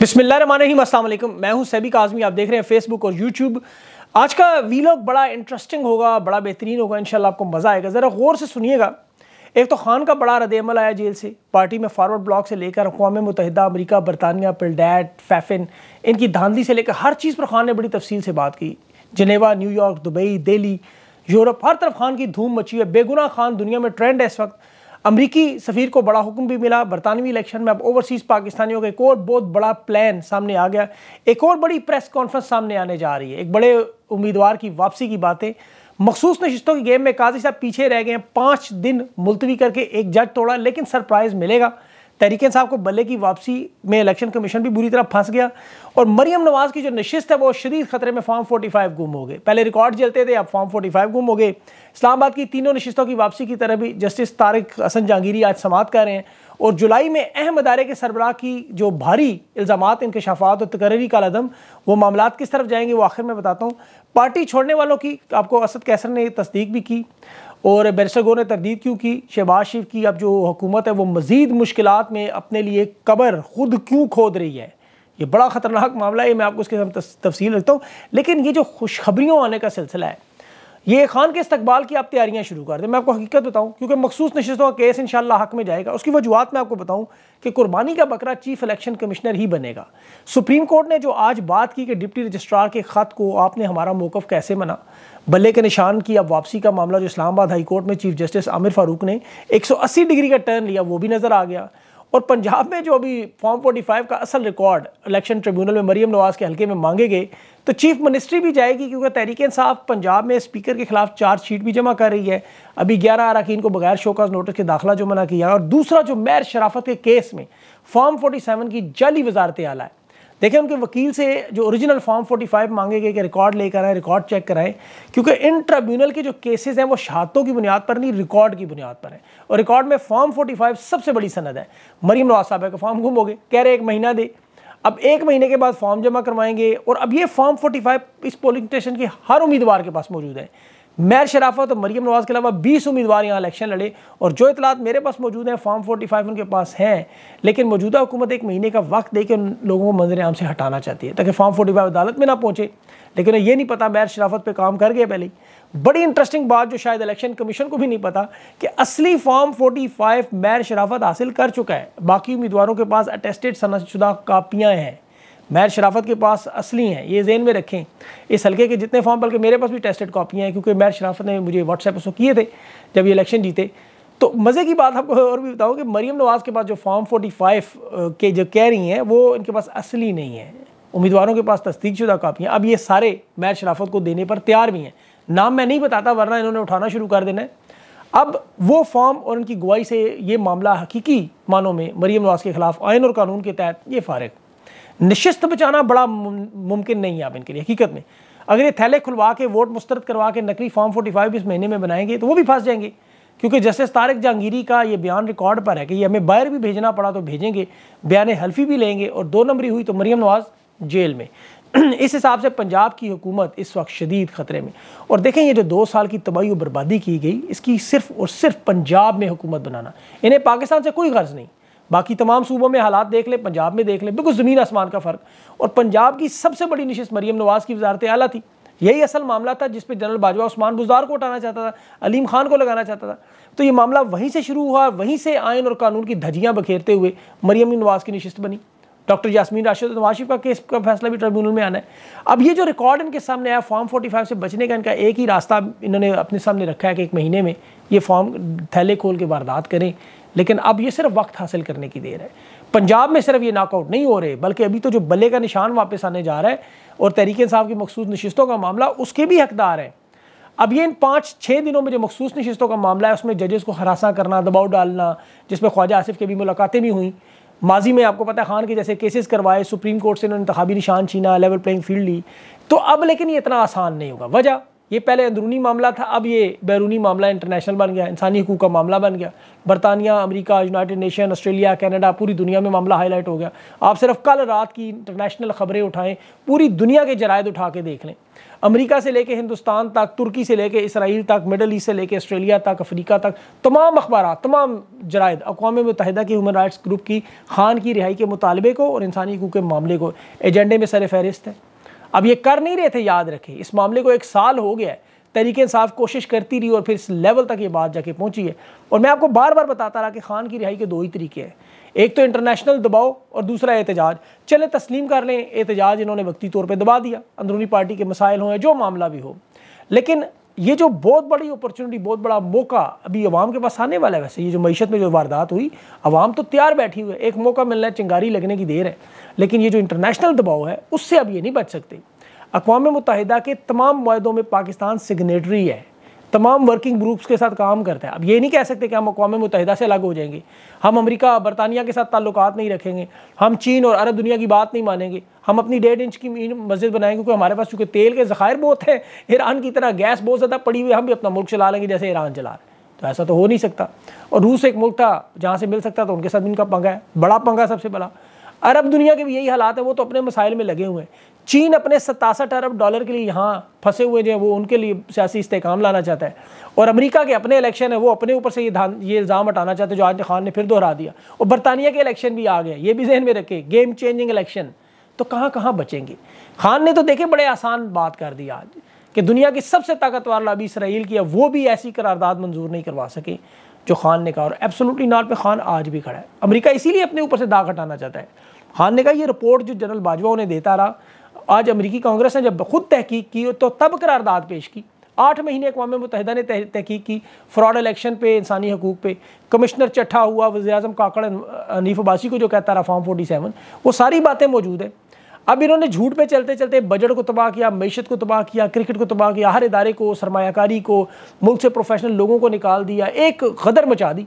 بسم اللہ الرحمن الرحیم السلام علیکم میں ہوں سیبی کاظمی آپ دیکھ رہے ہیں فیس بک اور یوٹیوب آج کا ویلاگ بڑا انٹرسٹنگ ہوگا بڑا بہترین ہوگا انشاءاللہ آپ کو مزہ آئے گا ذرا غور سے سنیے گا ایک تو خان کا بڑا رد عمل آیا جیل سے پارٹی میں فارورڈ بلاک سے لے کر اقوام متحدہ امریکہ برطانیہ پلڈیٹ فیفن ان کی دھاندلی سے لے کر ہر چیز پر خان نے بڑی تفصیل سے بات کی Geneva New York Dubai Delhi Europe ہر طرف خان کی دھوم مچی ہے بے گناہ خان دنیا میں ٹرینڈ ہے اس وقت امریکی سفیر کو بڑا حکم بھی ملا برطانوی الیکشن میں اب اوورسیز پاکستانیوں کا ایک اور بہت بڑا پلان سامنے آ گیا ایک اور بڑی پریس کانفرنس سامنے آنے جا رہی ہے ایک بڑے امیدوار کی واپسی کی باتیں مخصوص نشستوں کی گیم میں قاضی صاحب پیچھے رہ گئے ہیں پانچ دن ملتوی کر کے ایک جج توڑا لیکن سرپرائز ملے گا تحریک صاحب کو بلے کی واپسی میں الیکشن کمیشن بھی بری طرح پھنس گیا اور مریم نواز کی جو نشست ہے وہ شدید خطرے میں فارم فورٹی فائیو گم ہو گئے پہلے ریکارڈ جلتے تھے اب فارم فورٹی فائیو گم ہو گئے اسلام آباد کی تینوں نشستوں کی واپسی کی طرح بھی جسٹس طارق حسن جہانگیری آج سماعت کر رہے ہیں اور جولائی میں اہم ادارے کے سربراہ کی جو بھاری الزامات ان کے اور تقرری کا لدم وہ معاملات کس طرف جائیں گے وہ آخر میں بتاتا ہوں پارٹی چھوڑنے والوں کی آپ کو اسد کیسر نے تصدیق بھی کی اور بیرس گو نے تردید کیوں کی شہباز شریف کی اب جو حکومت ہے وہ مزید مشکلات میں اپنے لیے قبر خود کیوں کھود رہی ہے یہ بڑا خطرناک معاملہ ہے میں آپ کو اس کے ساتھ تفصیل رکھتا ہوں لیکن یہ جو خوشخبریوں آنے کا سلسلہ ہے یہ خان کے استقبال کی آپ تیاریاں شروع کر دیں میں آپ کو حقیقت بتاؤں کیونکہ مخصوص نشستوں کا کیس انشاءاللہ حق میں جائے گا اس کی وجوہات میں آپ کو بتاؤں کہ قربانی کا بکرہ چیف الیکشن کمشنر ہی بنے گا سپریم کورٹ نے جو آج بات کی کہ ڈپٹی رجسٹرار کے خط کو آپ نے ہمارا موقف کیسے منا بلے کے نشان کی اب واپسی کا معاملہ جو اسلام آباد ہائی کورٹ میں چیف جسٹس عامر فاروق نے ایک سو اسی ڈگری کا ٹرن لیا وہ بھی نظر آ گیا اور پنجاب میں جو ابھی فارم فورٹی فائیو کا اصل ریکارڈ الیکشن ٹریبیونل میں مریم نواز کے حلقے میں مانگے گئے تو چیف منسٹری بھی جائے گی کیونکہ تحریک انصاف پنجاب میں اسپیکر کے خلاف چارج شیٹ بھی جمع کر رہی ہے ابھی گیارہ اراکین کو بغیر شوکاز نوٹس کے داخلہ جو منع کیا اور دوسرا جو میر شرافت کے کیس میں فارم فورٹی سیون کی جعلی وزارت اعلیٰ ہے دیکھیں ان کے وکیل سے جو اوریجنل فارم فورٹی فائیو مانگے گئے کہ ریکارڈ لے کر آئے ریکارڈ چیک کرائیں کیونکہ ان ٹرائبونل کے جو کیسز ہیں وہ شہادتوں کی بنیاد پر نہیں ریکارڈ کی بنیاد پر ہیں اور ریکارڈ میں فارم فورٹی فائیو سب سے بڑی سند ہے مریم نواز صاحب کا فارم ہو گئے کہہ رہے ایک مہینہ دے اب ایک مہینے کے بعد فارم جمع کروائیں گے اور اب یہ فارم فورٹی فائیو اس پولنگ اسٹیشن کی ہر امیدوار کے پاس موجود ہے میر شرافت اور مریم نواز کے علاوہ بیس امیدوار یہاں الیکشن لڑے اور جو اطلاعات میرے پاس موجود ہیں فارم فورٹی فائیو ان کے پاس ہیں لیکن موجودہ حکومت ایک مہینے کا وقت دے کے ان لوگوں کو منظر عام سے ہٹانا چاہتی ہے تاکہ فارم فورٹی فائیو عدالت میں نہ پہنچے لیکن یہ نہیں پتا میر شرافت پہ کام کر گئے پہلے بڑی انٹرسٹنگ بات جو شاید الیکشن کمیشن کو بھی نہیں پتا کہ اصلی form forty five Mir Sharafat حاصل کر چکا ہے باقی امیدواروں کے پاس شدہ کاپیاں ہیں مہر شرافت کے پاس اصلی ہیں یہ ذہن میں رکھیں اس حلقے کے جتنے فارم بلکہ میرے پاس بھی ٹیسٹڈ کاپیاں ہیں کیونکہ مہر شرافت نے مجھے واٹس ایپ اس کیے تھے جب یہ الیکشن جیتے تو مزے کی بات آپ کو اور بھی بتاؤں کہ مریم نواز کے پاس جو فارم فورٹی فائیو کے جو کہہ رہی ہیں وہ ان کے پاس اصلی نہیں ہیں امیدواروں کے پاس تصدیق شدہ کاپیاں اب یہ سارے مہر شرافت کو دینے پر تیار بھی ہیں نام میں نہیں بتاتا ورنہ انہوں نے اٹھانا شروع کر دینا ہے اب وہ فارم اور ان کی گواہی سے یہ معاملہ حقیقی معنوں میں مریم نواز کے خلاف آئین اور قانون کے تحت یہ فارغ نشست بچانا بڑا ممکن نہیں ہے آپ ان کے لیے حقیقت میں اگر یہ تھیلے کھلوا کے ووٹ مسترد کروا کے نقلی فارم فورٹی فائیو اس مہینے میں بنائیں گے تو وہ بھی پھنس جائیں گے کیونکہ جسٹس طارق جہانگیری کا یہ بیان ریکارڈ پر ہے کہ یہ ہمیں باہر بھی بھیجنا پڑا تو بھیجیں گے بیان حلفی بھی لیں گے اور دو نمبری ہوئی تو مریم نواز جیل میں اس حساب سے پنجاب کی حکومت اس وقت شدید خطرے میں اور دیکھیں یہ جو دو سال کی تباہی و بربادی کی گئی اس کی صرف اور صرف پنجاب میں حکومت بنانا انہیں پاکستان سے کوئی غرض نہیں باقی تمام صوبوں میں حالات دیکھ لیں پنجاب میں دیکھ لیں بالکل زمین آسمان کا فرق اور پنجاب کی سب سے بڑی نشست مریم نواز کی وزارت اعلیٰ تھی یہی اصل معاملہ تھا جس پہ جنرل باجوہ عثمان بزار کو اٹھانا چاہتا تھا علیم خان کو لگانا چاہتا تھا تو یہ معاملہ وہیں سے شروع ہوا وہیں سے آئین اور قانون کی دھجیاں بکھیرتے ہوئے مریم نواز کی نشست بنی ڈاکٹر یاسمین راشد نواز شریف کا کیس کا فیصلہ بھی ٹریبیونل میں آنا ہے اب یہ جو ریکارڈ ان کے سامنے آیا فارم فورٹی فائیو سے بچنے کا ان کا ایک ہی راستہ انہوں نے اپنے سامنے رکھا ہے کہ ایک مہینے میں یہ فارم تھیلے کھول کے واردات کریں لیکن اب یہ صرف وقت حاصل کرنے کی دیر ہے پنجاب میں صرف یہ ناک آؤٹ نہیں ہو رہے بلکہ ابھی تو جو بلے کا نشان واپس آنے جا رہا ہے اور تحریک انصاف کی مخصوص نشستوں کا معاملہ اس کے بھی حقدار ہیں اب یہ ان پانچ چھ دنوں میں جو مخصوص نشستوں کا معاملہ ہے اس میں ججز کو ہراساں کرنا دباؤ ڈالنا جس میں خواجہ آصف کے بھی ملاقاتیں بھی ہوئیں ماضی میں آپ کو پتہ ہے خان کے جیسے کیسز کروائے سپریم کورٹ سے انہوں نے انتخابی نشان چھینا لیول پلینگ فیلڈ لی تو اب لیکن یہ اتنا آسان نہیں ہوگا وجہ یہ پہلے اندرونی معاملہ تھا اب یہ بیرونی معاملہ انٹرنیشنل بن گیا انسانی حقوق کا معاملہ بن گیا برطانیہ امریکہ یونائٹڈ نیشن آسٹریلیا کینیڈا پوری دنیا میں معاملہ ہائی لائٹ ہو گیا آپ صرف کل رات کی انٹرنیشنل خبریں اٹھائیں پوری دنیا کے جرائد اٹھا کے دیکھ لیں امریکہ سے لے کے ہندوستان تک ترکی سے لے کے اسرائیل تک مڈل ایسٹ سے لے کے آسٹریلیا تک افریقہ تک تمام اخبارات تمام جرائد اقوام متحدہ کی ہیومن رائٹس گروپ کی خان کی رہائی کے مطالبے کو اور انسانی حقوق کے معاملے کو ایجنڈے میں سر فہرست ہے اب یہ کر نہیں رہے تھے یاد رکھے اس معاملے کو ایک سال ہو گیا ہے تحریک انصاف کوشش کرتی رہی اور پھر اس لیول تک یہ بات جا کے پہنچی ہے اور میں آپ کو بار بار بتاتا رہا کہ خان کی رہائی کے دو ہی طریقے ہیں ایک تو انٹرنیشنل دباؤ اور دوسرا احتجاج چلے تسلیم کر لیں احتجاج انہوں نے وقتی طور پہ دبا دیا اندرونی پارٹی کے مسائل ہوں جو معاملہ بھی ہو لیکن یہ جو بہت بڑی اپرچنٹی بہت بڑا موقع ابھی عوام کے پاس آنے والا ہے ویسے یہ جو معیشت میں جو واردات ہوئی عوام تو تیار بیٹھی ہوئے ایک موقع ملنا ہے چنگاری لگنے کی دیر ہے لیکن یہ جو انٹرنیشنل دباؤ ہے اس سے اب یہ نہیں بچ سکتے اقوام متحدہ کے تمام معاہدوں میں پاکستان سگنیٹری ہے تمام ورکنگ گروپس کے ساتھ کام کرتا ہے اب یہ نہیں کہہ سکتے کہ ہم اقوام متحدہ سے الگ ہو جائیں گے ہم امریکہ برطانیہ کے ساتھ تعلقات نہیں رکھیں گے ہم چین اور عرب دنیا کی بات نہیں مانیں گے ہم اپنی ڈیڑھ انچ کی مسجد بنائیں گے کیونکہ ہمارے پاس چونکہ تیل کے ذخائر بہت ہیں ایران کی طرح گیس بہت زیادہ پڑی ہوئی ہم بھی اپنا ملک چلا لیں گے جیسے ایران چلا رہے تو ایسا تو ہو نہیں سکتا اور روس ایک ملک تھا جہاں سے مل سکتا تو ان کے ساتھ ان کا پنگا ہے بڑا پنگا سب سے بڑا عرب دنیا کے بھی یہی حالات ہیں وہ تو اپنے مسائل میں لگے ہوئے ہیں چین اپنے ستاسٹھ ارب ڈالر کے لیے یہاں پھنسے ہوئے ہیں وہ ان کے لیے سیاسی استحکام لانا چاہتا ہے اور امریکہ کے اپنے الیکشن ہے وہ اپنے اوپر سے یہ الزام ہٹانا چاہتا ہے جو آج خان نے پھر دہرا دیا اور برطانیہ کے الیکشن بھی آ گئے یہ بھی ذہن میں رکھے گیم چینجنگ الیکشن تو کہاں کہاں بچیں گے خان نے تو دیکھے بڑے آسان بات کر دی آج کہ دنیا کی سب سے طاقتور لابی اسرائیل کیا وہ بھی ایسی قرارداد منظور نہیں کروا سکے جو خان نے کہا اور نال پہ خان آج بھی کھڑا ہے امریکہ اسی لیے اپنے اوپر سے داغ ہٹانا چاہتا ہے خان نے کہا یہ رپورٹ جو جنرل باجوہ انہیں دیتا رہا آج امریکی کانگریس نے جب خود تحقیق کی تو تب قرارداد پیش کی آٹھ مہینے اقوام متحدہ نے تحقیق کی فراڈ الیکشن پہ انسانی حقوق پہ کمشنر چٹھا ہوا وزیراعظم کاکڑ انیف عباسی کو جو کہتا رہا فارم فورٹی سیون وہ ساری باتیں موجود ہیں اب انہوں نے جھوٹ پہ چلتے چلتے بجٹ کو تباہ کیا معیشت کو تباہ کیا کرکٹ کو تباہ کیا ہر ادارے کو سرمایہ کاری کو ملک سے پروفیشنل لوگوں کو نکال دیا ایک غدر مچا دی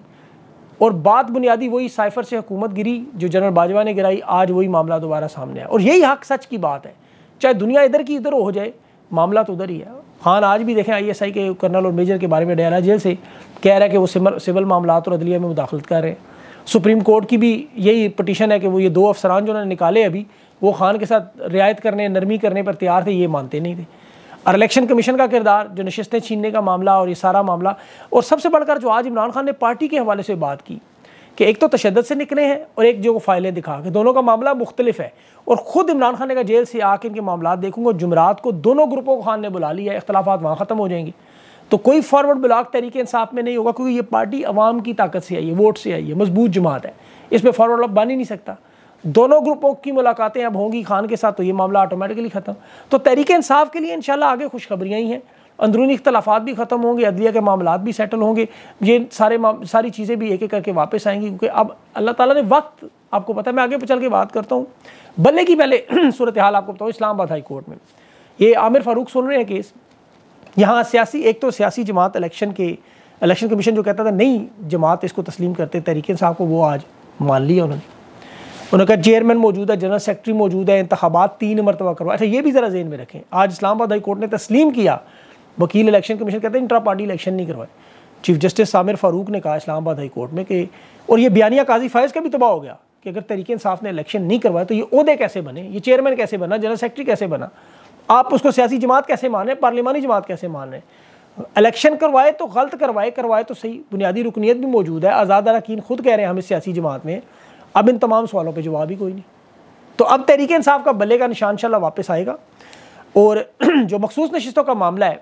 اور بات بنیادی وہی سائفر سے حکومت گری جو جنرل باجوہ نے گرائی آج وہی معاملہ دوبارہ سامنے آیا اور یہی حق سچ کی بات ہے چاہے دنیا ادھر کی ادھر ہو جائے معاملہ تو ادھر ہی ہے خان آج بھی دیکھیں آئی ایس آئی کے کرنل اور میجر کے بارے میں ڈیانا جیل سے کہہ رہا ہے کہ وہ سیول سول معاملات اور عدلیہ میں مداخلت کر رہے ہیں سپریم کورٹ کی بھی یہی پٹیشن ہے کہ وہ یہ دو افسران جو انہوں نے نکالے ابھی وہ خان کے ساتھ رعایت کرنے نرمی کرنے پر تیار تھے یہ مانتے نہیں تھے اور الیکشن کمیشن کا کردار جو نشستیں چھیننے کا معاملہ اور یہ سارا معاملہ اور سب سے بڑھ کر جو آج عمران خان نے پارٹی کے حوالے سے بات کی کہ ایک تو تشدد سے نکلے ہیں اور ایک جو فائلیں دکھا کے دونوں کا معاملہ مختلف ہے اور خود عمران خان کہا جیل سے آ کے ان کے معاملات دیکھوں گا جمعرات کو دونوں گروپوں کو خان نے بلا لیا اختلافات وہاں ختم ہو جائیں گے تو کوئی فارورڈ بلاک تحریک انصاف میں نہیں ہوگا کیونکہ یہ پارٹی عوام کی طاقت سے آئی ہے ووٹ سے آئی ہے مضبوط جماعت ہے اس میں فارورڈ بلاک بن ہی نہیں سکتا دونوں گروپوں کی ملاقاتیں اب ہوں گی خان کے ساتھ تو یہ معاملہ آٹومیٹکلی ختم تو تحریک انصاف کے لیے انشاءاللہ آگے خوشخبریاں ہی ہیں اندرونی اختلافات بھی ختم ہوں گے عدلیہ کے معاملات بھی سیٹل ہوں گے یہ سارے ساری چیزیں بھی ایک ایک کر کے واپس آئیں گی کیونکہ اب اللہ تعالیٰ نے وقت آپ کو پتا میں آگے پچھل چل کے بات کرتا ہوں بننے کی پہلے صورتحال آپ کو بتاؤں اسلام آباد ہائی کورٹ میں یہ عامر فاروق سن رہے ہیں کیس یہاں سیاسی ایک تو سیاسی جماعت الیکشن کے الیکشن کمیشن جو کہتا تھا نئی جماعت اس کو تسلیم کرتے تحریک انصاف کو وہ آج مان لیا انہوں نے انہوں نے کہا چیئرمین موجود ہے جنرل سیکٹری موجود ہے انتخابات تین مرتبہ کروا اچھا یہ بھی ذرا ذہن میں رکھیں آج اسلام آباد ہائی کورٹ نے تسلیم کیا وکیل الیکشن کمیشن کہتے ہیں انٹرا پارٹی الیکشن نہیں کروائے چیف جسٹس سامر فاروق نے کہا اسلام آباد ہائی کورٹ میں کہ اور یہ بیانیہ قاضی فائز کا بھی تباہ ہو گیا کہ اگر تحریک انصاف نے الیکشن نہیں کروائے تو یہ عہدے کیسے بنے یہ چیئرمین کیسے بنا جنرل سیکرٹری کیسے بنا آپ اس کو سیاسی جماعت کیسے مانیں پارلیمانی جماعت کیسے مانیں الیکشن کروائے تو غلط کروائے کروائے تو صحیح بنیادی رکنیت بھی موجود ہے آزاد اراکین خود کہہ رہے ہیں ہم اس سیاسی جماعت میں اب ان تمام سوالوں پہ جواب ہی کوئی نہیں تو اب تحریک انصاف کا بلے کا شاء اللہ واپس آئے گا اور جو مخصوص نشستوں کا معاملہ ہے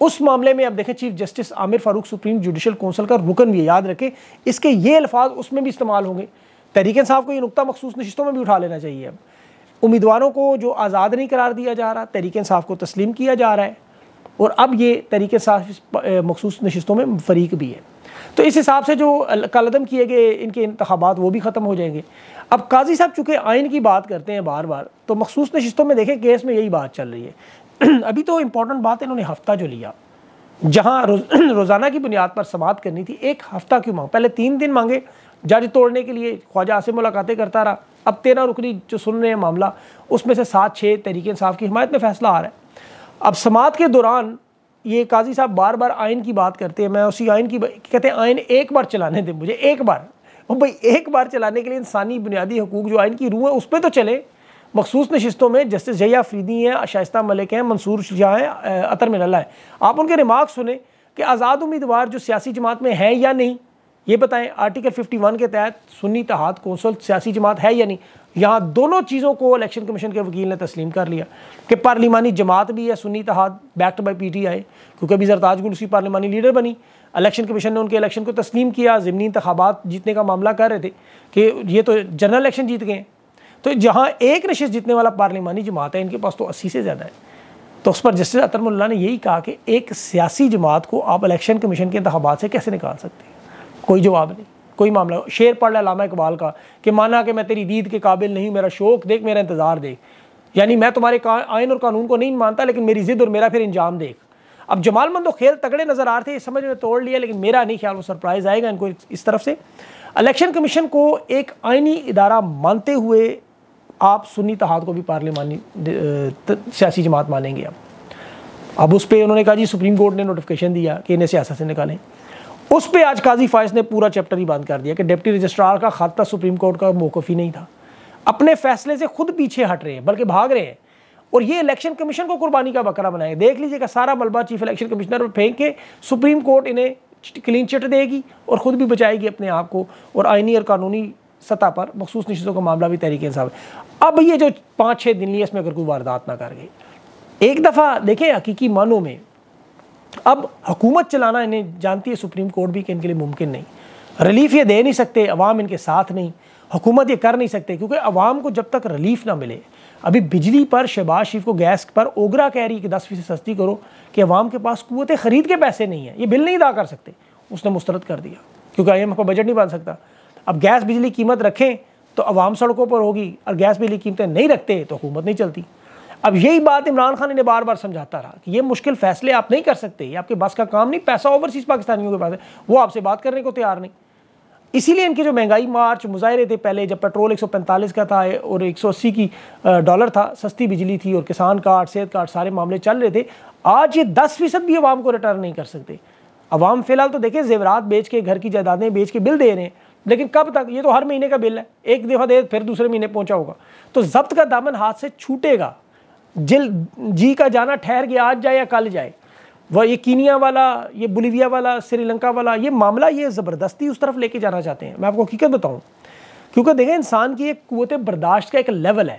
اس معاملے میں اب دیکھیں chief justice Aamir Farooq supreme judicial council کا رکن بھی یاد رکھیں اس کے یہ الفاظ اس میں بھی استعمال ہوں گے تحریک انصاف کو یہ نقطہ مخصوص نشستوں میں بھی اٹھا لینا چاہیے اب امیدواروں کو جو آزاد نہیں قرار دیا جا رہا تحریک انصاف کو تسلیم کیا جا رہا ہے اور اب یہ تحریک انصاف مخصوص نشستوں میں فریق بھی ہے تو اس حساب سے جو کالعدم کیے گئے ان کے انتخابات وہ بھی ختم ہو جائیں گے اب قاضی صاحب چونکہ آئین کی بات کرتے ہیں بار بار تو مخصوص نشستوں میں دیکھیں کیس میں یہی بات چل رہی ہے ابھی تو امپورٹنٹ بات ہے انہوں نے ہفتہ جو لیا جہاں روز روزانہ کی بنیاد پر سماعت کرنی تھی ایک ہفتہ کیوں مانگ پہلے تین دن مانگے جج توڑنے کے لیے خواجہ سے ملاقاتیں کرتا رہا اب تیرہ رکنی جو سن رہے ہیں معاملہ اس میں سے سات چھ تحریک انصاف کی حمایت میں فیصلہ آ رہا ہے اب سماعت کے دوران یہ قاضی صاحب بار بار آئین کی بات کرتے ہیں میں اسی آئین کی کہتے ہیں آئین ایک بار چلانے دیں مجھے ایک بار بھائی ایک بار چلانے کے لیے انسانی بنیادی حقوق جو آئین کی روح ہے اس پہ تو چلے مخصوص نشستوں میں جسٹس ضیاء فریدی ہیں شائستہ ملک ہیں منصور شاہ ہیں عطر اللہ ہیں آپ ان کے ریمارک سنیں کہ آزاد امیدوار جو سیاسی جماعت میں ہیں یا نہیں یہ بتائیں آرٹیکل ففٹی ون کے تحت سنی تحاد کونسل سیاسی جماعت ہے یا نہیں یہاں دونوں چیزوں کو الیکشن کمیشن کے وکیل نے تسلیم کر لیا کہ پارلیمانی جماعت بھی ہے Sunni Ittehad backed by P T I کیونکہ ابھی زرتاج اسی پارلیمانی لیڈر بنی الیکشن کمیشن نے ان کے الیکشن کو تسلیم کیا ضمنی انتخابات جیتنے کا معاملہ کر رہے تھے کہ یہ تو جنرل الیکشن جیت گئے ہیں تو جہاں ایک نشست جیتنے والا پارلیمانی جماعت ہے ان کے پاس تو اسی سے زیادہ ہے تو اس پر جسٹس اطرم اللہ نے یہی کہا کہ ایک سیاسی جماعت کو آپ الیکشن کمیشن کے انتخابات سے کیسے نکال سکتے ہیں کوئی جواب نہیں کوئی معاملہ شعر پڑھ لے علامہ اقبال کا کہ مانا کہ میں تیری دید کے قابل نہیں میرا شوق دیکھ میرا انتظار دیکھ یعنی میں تمہارے آئین اور قانون کو نہیں مانتا لیکن میری ضد اور میرا پھر انجام دیکھ اب جمال مند و خیل تگڑے نظر آ رہے تھے اس سمجھ میں توڑ لیا لیکن میرا نہیں خیال وہ سرپرائز آئے گا ان کو اس طرف سے الیکشن کمیشن کو ایک آئینی ادارہ مانتے ہوئے آپ سنی تحاد کو بھی پارلیمانی سیاسی جماعت مانیں گے اب اب اس پہ انہوں نے کہا جی سپریم کورٹ نے نوٹفکیشن دیا کہ انہیں سیاست سے نکالیں اس پہ آج قاضی فائز نے پورا چیپٹر ہی بند کر دیا کہ ڈپٹی رجسٹرار کا خاتہ سپریم کورٹ کا موقف ہی نہیں تھا اپنے فیصلے سے خود پیچھے ہٹ رہے ہیں بلکہ بھاگ رہے ہیں اور یہ الیکشن کمیشن کو قربانی کا بکرا بنائے دیکھ لیجئے کہ سارا ملبہ چیف الیکشن کمیشنر پھینک کے سپریم کورٹ انہیں کلین چٹ دے گی اور خود بھی بچائے گی اپنے آپ کو اور آئینی اور قانونی سطح پر مخصوص نشستوں کا معاملہ بھی تحریک انصاف ہے اب یہ جو پانچ چھ دن لیے اس میں اگر کوئی واردات نہ کر گئی ایک دفعہ دیکھیں حقیقی معنوں میں اب حکومت چلانا انہیں جانتی ہے سپریم کورٹ بھی کہ ان کے لیے ممکن نہیں ریلیف یہ دے نہیں سکتے عوام ان کے ساتھ نہیں حکومت یہ کر نہیں سکتے کیونکہ عوام کو جب تک ریلیف نہ ملے ابھی بجلی پر شہباز شریف کو گیس پر اوگرا کہہ رہی کہ دس فیصد سستی کرو کہ عوام کے پاس قوت خرید کے پیسے نہیں ہیں یہ بل نہیں ادا کر سکتے اس نے مسترد کر دیا کیونکہ آئی ایم کا بجٹ نہیں بن سکتا اب گیس بجلی قیمت رکھیں تو عوام سڑکوں پر ہوگی اور گیس بجلی قیمتیں نہیں رکھتے تو حکومت نہیں چلتی اب یہی بات عمران خان نے بار بار سمجھاتا رہا کہ یہ مشکل فیصلے آپ نہیں کر سکتے یہ آپ کے بس کا کام نہیں پیسہ اوورسیز پاکستانیوں کے پاس ہے وہ آپ سے بات کرنے کو تیار نہیں اسی لیے ان کے جو مہنگائی مارچ مظاہرے تھے پہلے جب پیٹرول ایک سو پینتالیس کا تھا اور ایک سو اسی کی ڈالر تھا سستی بجلی تھی اور کسان کارڈ صحت کارڈ سارے معاملے چل رہے تھے آج یہ دس فیصد بھی عوام کو ریٹرن نہیں کر سکتے عوام فی الحال تو دیکھیں زیورات بیچ کے گھر کی جائیدادیں بیچ کے بل دے رہے ہیں لیکن کب تک یہ تو ہر مہینے کا بل ہے ایک دفعہ دے پھر دوسرے مہینے پہنچا ہوگا تو ضبط کا دامن ہاتھ سے چھوٹے گا جل جی کا جانا ٹھہر گیا آج جائے یا کل جائے وہ یہ کینیا والا یہ بولیویا والا سری لنکا والا یہ معاملہ یہ زبردستی اس طرف لے کے جانا چاہتے ہیں میں آپ کو حقیقت بتاؤں کیونکہ دیکھیں انسان کی ایک قوت برداشت کا ایک لیول ہے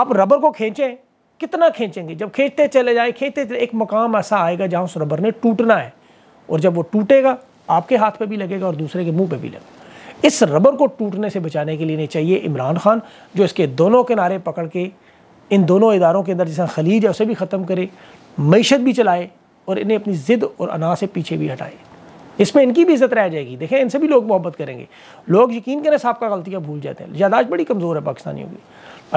آپ ربر کو کھینچیں کتنا کھینچیں گے جب کھینچتے چلے جائیں کھینچتے چلے ایک مقام ایسا آئے گا جہاں اس ربر نے ٹوٹنا ہے اور جب وہ ٹوٹے گا آپ کے ہاتھ پہ بھی لگے گا اور دوسرے کے منہ پہ بھی لگے گا اس ربر کو ٹوٹنے سے بچانے کے لیے نہیں چاہیے عمران خان جو اس کے دونوں کنارے پکڑ کے ان دونوں اداروں کے اندر جیسا خلیج ہے اسے بھی ختم کرے معیشت بھی چلائے اور انہیں اپنی ضد اور انا سے پیچھے بھی ہٹائے اس میں ان کی بھی عزت رہ جائے گی دیکھیں ان سے بھی لوگ محبت کریں گے لوگ یقین کریں صاحب کا غلطیاں بھول جاتے ہیں یاداش بڑی کمزور ہے پاکستانیوں کی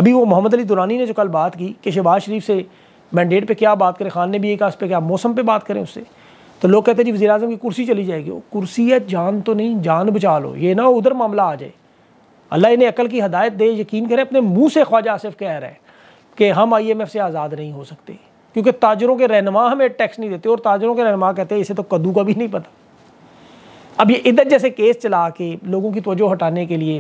ابھی وہ محمد علی دورانی نے جو کل بات کی کہ شہباز شریف سے مینڈیٹ پہ کیا بات کرے خان نے بھی کہا اس پہ کیا موسم پہ بات کریں اس سے تو لوگ کہتے ہیں جی وزیر اعظم کی کرسی چلی جائے گی کرسی ہے جان تو نہیں جان بچا لو یہ نہ ادھر معاملہ آ جائے اللہ انہیں عقل کی ہدایت دے یقین کرے اپنے منہ سے خواجہ آصف کہہ رہے کہ ہم آئی ایم ایف سے آزاد نہیں ہو سکتے کیونکہ تاجروں کے رہنما ہمیں ٹیکس نہیں دیتے اور تاجروں کے رہنما کہتے ہیں اسے تو کدو کا بھی نہیں پتا اب یہ ادھر جیسے کیس چلا کے لوگوں کی توجہ ہٹانے کے لیے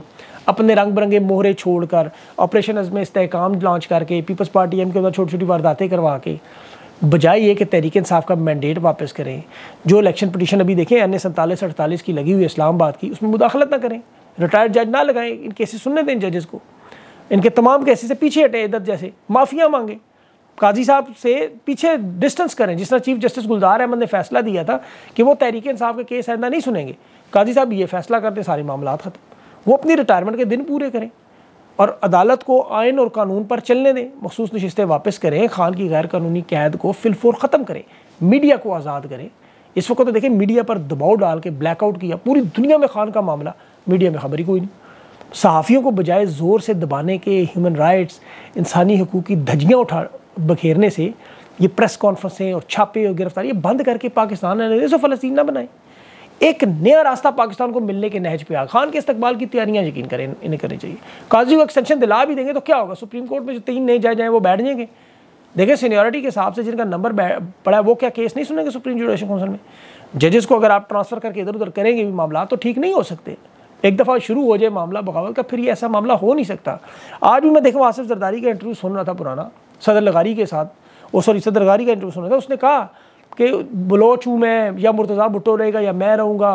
اپنے رنگ برنگے مہرے چھوڑ کر آپریشن از میں استحکام لانچ کر کے پیپلز پارٹی ایم کے چھوٹی چھوٹی وارداتیں کروا کے بجائے یہ کہ تحریک انصاف کا مینڈیٹ واپس کریں جو الیکشن پٹیشن ابھی دیکھیں یعنی سینتالیس اڑتالیس کی لگی ہوئی اسلام آباد کی اس میں مداخلت نہ کریں ریٹائرڈ جج نہ لگائیں ان کیسز سننے دیں ججز کو ان کے تمام کیسز سے پیچھے ہٹیں عدد جیسے معافیاں مانگیں قاضی صاحب سے پیچھے ڈسٹنس کریں جس طرح چیف جسٹس گلزار احمد نے فیصلہ دیا تھا کہ وہ تحریک انصاف کے کا کیس آئندہ نہیں سنیں گے قاضی صاحب یہ فیصلہ کرتے سارے معاملات ختم وہ اپنی ریٹائرمنٹ کے دن پورے کریں اور عدالت کو آئین اور قانون پر چلنے دیں مخصوص نشستیں واپس کریں خان کی غیر قانونی قید کو فلفور ختم کریں میڈیا کو آزاد کریں اس وقت تو دیکھیں میڈیا پر دباؤ ڈال کے بلیک آؤٹ کیا پوری دنیا میں خان کا معاملہ میڈیا میں خبر ہی کوئی نہیں صحافیوں کو بجائے زور سے دبانے کے ہیومن رائٹس انسانی حقوق کی دھجیاں اٹھا بکھیرنے سے یہ پریس کانفرنسیں اور چھاپے اور گرفتاری یہ بند کر کے پاکستان نے فلسطین نہ بنائیں ایک نیا راستہ پاکستان کو ملنے کے نہج پہ آ خان کے استقبال کی تیاریاں یقین کریں انہیں کرنی چاہیے قاضی کو ایکسٹینشن دلا بھی دیں گے تو کیا ہوگا سپریم کورٹ میں جو تین نئے جج ہیں وہ بیٹھ جائیں گے دیکھیں سینیورٹی کے حساب سے جن کا نمبر پڑا وہ کیا کیس نہیں سنیں گے سپریم جوڈیشن کونسل میں ججز کو اگر آپ ٹرانسفر کر کے ادھر ادھر کریں گے بھی معاملات تو ٹھیک نہیں ہو سکتے ایک دفعہ شروع ہو جائے معاملہ بغاوت کا پھر یہ ایسا معاملہ ہو نہیں سکتا آج بھی میں دیکھوں آصف زرداری کا انٹرویو سن رہا تھا پرانا صدر لغاری کے ساتھ وہ سوری صدر لغاری کا انٹرویو سن رہا تھا اس نے کہا کہ بلوچ ہوں میں یا مرتضی بھٹو رہے گا یا میں رہوں گا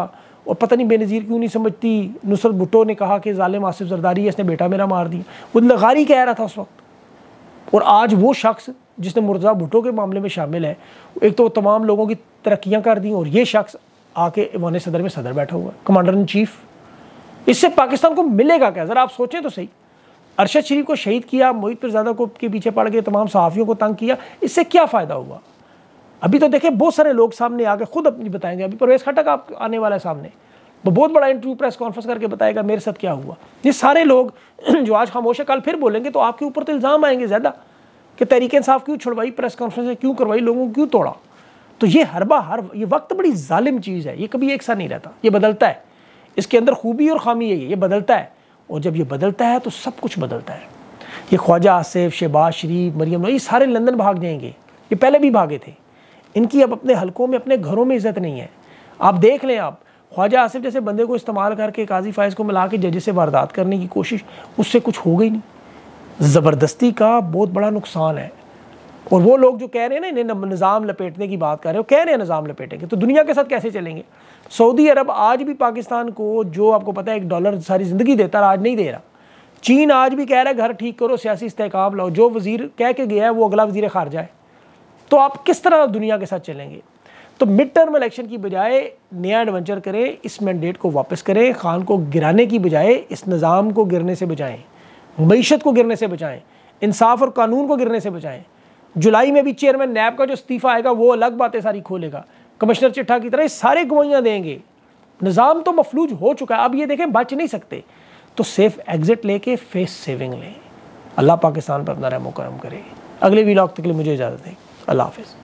اور پتہ نہیں بے نظیر کیوں نہیں سمجھتی نصرت بھٹو نے کہا کہ ظالم آصف زرداری ہے اس نے بیٹا میرا مار دیا وہ لغاری کہہ رہا تھا اس وقت اور آج وہ شخص جس نے مرتضی بھٹو کے معاملے میں شامل ہے ایک تو تمام لوگوں کی ترقیاں کر دیں اور یہ شخص آ کے ایوان صدر میں صدر بیٹھا ہوا ہے کمانڈر ان چیف اس سے پاکستان کو ملے گا کیا ذرا آپ سوچیں تو صحیح ارشد شریف کو شہید کیا معیب فرزادہ کو کے پیچھے پڑ گئے تمام صحافیوں کو تنگ کیا اس سے کیا فائدہ ہوا ابھی تو دیکھیں بہت سارے لوگ سامنے آ کے خود اپنی بتائیں گے ابھی پرویز کھٹک آپ آنے والا ہے سامنے وہ بہت بڑا انٹرویو پریس کانفرنس کر کے بتائے گا میرے ساتھ کیا ہوا یہ سارے لوگ جو آج خاموش ہے کل پھر بولیں گے تو آپ کے اوپر تو الزام آئیں گے زیادہ کہ تحریک انصاف کیوں چھڑوائی پریس کانفرنس کیوں کروائی لوگوں کو کیوں توڑا تو یہ ہر با ہر یہ وقت بڑی ظالم چیز ہے یہ کبھی ایک سا نہیں رہتا یہ بدلتا ہے اس کے اندر خوبی اور خامی ہے یہ بدلتا ہے اور جب یہ بدلتا ہے تو سب کچھ بدلتا ہے یہ خواجہ آصف شہباز شریف مریم یہ سارے لندن بھاگ جائیں گے یہ پہلے بھی بھاگے تھے ان کی اب اپنے حلقوں میں اپنے گھروں میں عزت نہیں ہے آپ دیکھ لیں آپ خواجہ آصف جیسے بندے کو استعمال کر کے قاضی فائز کو ملا کے ججے سے واردات کرنے کی کوشش اس سے کچھ ہو گئی نہیں زبردستی کا بہت بڑا نقصان ہے اور وہ لوگ جو کہہ رہے ہیں نا نظام لپیٹنے کی بات کر رہے وہ کہہ رہے ہیں نظام لپیٹیں گے تو دنیا کے ساتھ کیسے چلیں گے سعودی عرب آج بھی پاکستان کو جو آپ کو پتہ ہے ایک ڈالر ساری زندگی دیتا رہا آج نہیں دے رہا چین آج بھی کہہ رہا ہے گھر ٹھیک کرو سیاسی استحکام لاؤ جو وزیر کہہ کے گیا ہے وہ اگلا وزیر خارجہ ہے تو آپ کس طرح دنیا کے ساتھ چلیں گے تو مڈ ٹرم الیکشن کی بجائے نیا ایڈونچر کریں اس مینڈیٹ کو واپس کریں خان کو گرانے کی بجائے اس نظام کو گرنے سے بچائیں معیشت کو گرنے سے بچائیں انصاف اور قانون کو گرنے سے بچائیں جولائی میں بھی چیئرمین نیب کا جو استعفیٰ آئے گا وہ الگ باتیں ساری کھولے گا کمشنر چٹھا کی طرح سارے گوئیاں دیں گے نظام تو مفلوج ہو چکا ہے اب یہ دیکھیں بچ نہیں سکتے تو سیف ایگزٹ لے کے فیس سیونگ لیں اللہ پاکستان پر اپنا رحم و کرم کرے اگلے ویلاگ تک لیے مجھے اجازت دیں اللہ حافظ